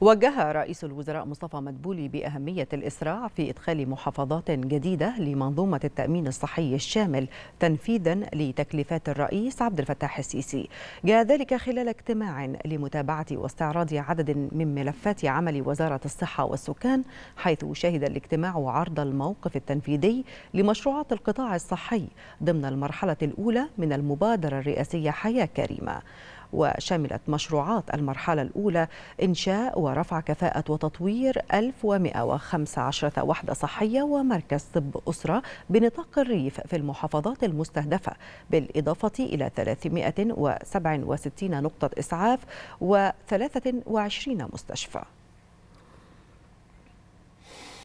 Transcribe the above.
وجه رئيس الوزراء مصطفى مدبولي بأهمية الإسراع في إدخال محافظات جديدة لمنظومة التأمين الصحي الشامل تنفيذا لتكليفات الرئيس عبد الفتاح السيسي جاء ذلك خلال اجتماع لمتابعة واستعراض عدد من ملفات عمل وزارة الصحة والسكان حيث شهد الاجتماع عرض الموقف التنفيذي لمشروعات القطاع الصحي ضمن المرحلة الأولى من المبادرة الرئاسية حياة كريمة وشملت مشروعات المرحلة الأولى إنشاء ورفع كفاءة وتطوير 1115 وحدة صحية ومركز طب أسرة بنطاق الريف في المحافظات المستهدفة بالإضافة إلى 367 نقطة إسعاف و23 مستشفى